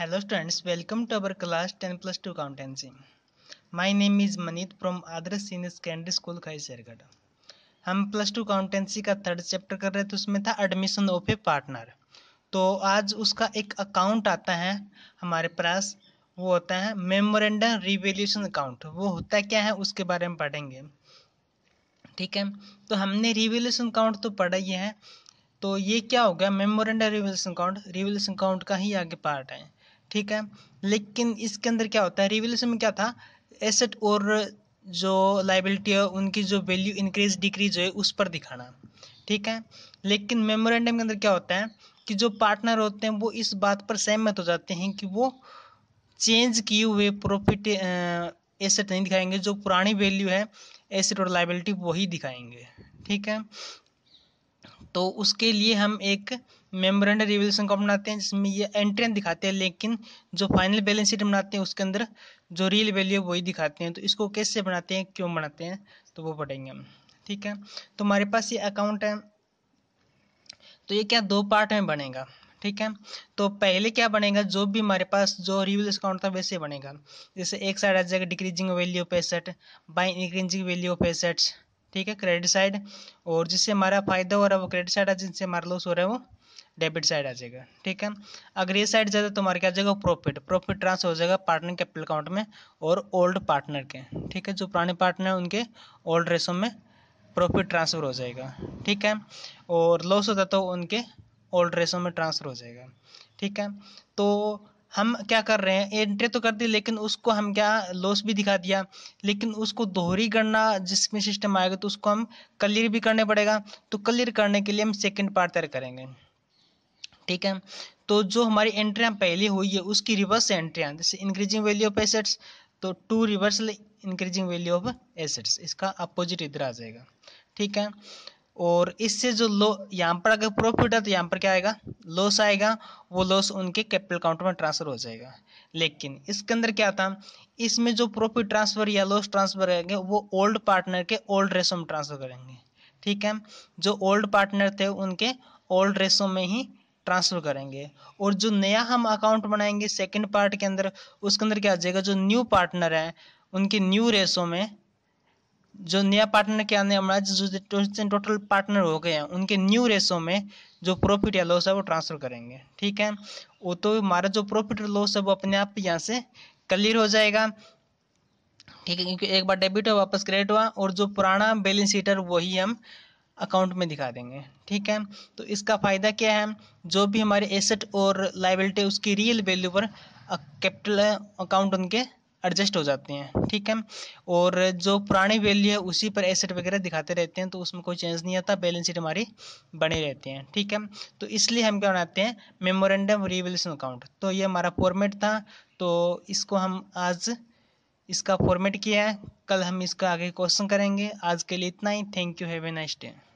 Hello students welcome to our class ten plus two accountancy my name is Maneet from Aadar senior secondary school खाई Khaisargad. हम plus two accountancy का third chapter कर रहे थे उसमें था एडमिशन ऑफ ए पार्टनर तो आज उसका एक अकाउंट आता है हमारे पास वो होता है मेमोरेंडम रिवेल्यूशन अकाउंट वो होता क्या है उसके बारे में पढ़ेंगे ठीक है तो हमने रिवेल्यूशन अकाउंट तो पढ़ा ही है तो ये क्या हो गया memorandum revaluation account revaluation account का ही आगे पार्ट है ठीक है लेकिन इसके अंदर क्या होता है रिवोल्यूशन में क्या था एसेट और जो लाइबिलिटी है उनकी जो वैल्यू इंक्रीज डिक्रीज है उस पर दिखाना ठीक है लेकिन मेमोरेंडम के अंदर क्या होता है कि जो पार्टनर होते हैं वो इस बात पर सहमत हो जाते हैं कि वो चेंज किए हुए प्रॉफिट एसेट नहीं दिखाएंगे जो पुरानी वैल्यू है एसेट और लाइबिलिटी वही दिखाएंगे ठीक है तो उसके लिए हम एक मेमोरेंडम रिवोल्यूशन को बनाते हैं जिसमें ये एंट्रियाँ दिखाते हैं लेकिन जो फाइनल बैलेंस शीट बनाते हैं उसके अंदर जो रियल वैल्यू है वही दिखाते हैं तो इसको कैसे बनाते हैं क्यों बनाते हैं तो वो पढ़ेंगे हम ठीक है तो हमारे पास ये अकाउंट है तो ये क्या दो पार्ट में बनेगा ठीक है तो पहले क्या बनेगा जो भी हमारे पास जो रिव्यूज अकाउंट था वैसे बनेगा जैसे एक साइड आ जाएगा decreasing value of asset by increasing value of assets ठीक है क्रेडिट साइड और जिससे हमारा फायदा हो रहा है वो क्रेडिट साइड है जिससे हमारा लॉस हो रहा है वो डेबिट साइड आ जाएगा ठीक है अगर ये साइड जाता है तो हमारे क्या आ जाएगा प्रॉफिट प्रॉफिट ट्रांसफर हो जाएगा पार्टनर कैपिटल अकाउंट में और ओल्ड पार्टनर के ठीक है जो पुराने पार्टनर हैं उनके ओल्ड रेशो में प्रॉफिट ट्रांसफर हो जाएगा ठीक है और लॉस होता तो उनके ओल्ड रेशो में ट्रांसफर हो जाएगा ठीक है तो हम क्या कर रहे हैं एंट्री तो कर दी लेकिन उसको हम क्या लॉस भी दिखा दिया लेकिन उसको दोहरी गणना जिसमें सिस्टम आएगा तो उसको हम क्लियर भी करने पड़ेगा तो क्लियर करने के लिए हम सेकेंड पार्ट तैयार करेंगे ठीक है तो जो हमारी एंट्रियाँ पहली हुई है उसकी रिवर्स एंट्रियाँ जैसे इंक्रीजिंग वैल्यू ऑफ एसेट्स तो to reversal increasing value of assets इसका अपोजिट इधर आ जाएगा ठीक है और इससे जो लो यहाँ पर अगर प्रॉफिट है तो यहाँ पर क्या आएगा लॉस आएगा वो लॉस उनके कैपिटल अकाउंट में ट्रांसफर हो जाएगा लेकिन इसके अंदर क्या था इसमें जो प्रॉफिट ट्रांसफर या लॉस ट्रांसफर करेंगे वो ओल्ड पार्टनर के ओल्ड रेशो में ट्रांसफर करेंगे ठीक है जो ओल्ड पार्टनर थे उनके ओल्ड रेशो में ही ट्रांसफर करेंगे और जो नया हम अकाउंट बनाएंगे सेकेंड पार्ट के अंदर उसके अंदर क्या आ जाएगा जो न्यू पार्टनर है उनके न्यू रेशो में जो नया पार्टनर के आने हमारा जो टोटल पार्टनर हो गए हैं उनके न्यू रेशो में जो प्रॉफिट या लॉस है वो ट्रांसफर करेंगे ठीक है वो तो हमारा जो प्रॉफिट और लॉस है वो अपने आप यहाँ से क्लियर हो जाएगा ठीक है क्योंकि एक बार डेबिट हुआ वापस क्रेडिट हुआ और जो पुराना बैलेंस शीट है वही हम अकाउंट में दिखा देंगे ठीक है तो इसका फ़ायदा क्या है जो भी हमारे एसेट और लाइबिलिटी उसकी रियल वैल्यू पर कैपिटल अकाउंट उनके एडजस्ट हो जाते हैं ठीक है और जो पुरानी वैल्यू है उसी पर एसेट वगैरह दिखाते रहते हैं तो उसमें कोई चेंज नहीं आता बैलेंस शीट हमारी बने रहती हैं ठीक है तो इसलिए हम क्या बनाते हैं मेमोरेंडम रिवेल्यूशन अकाउंट तो ये हमारा फॉर्मेट था तो इसको हम आज इसका फॉर्मेट किया है कल हम इसका आगे क्वेश्चन करेंगे आज के लिए इतना ही thank you have a nice nice day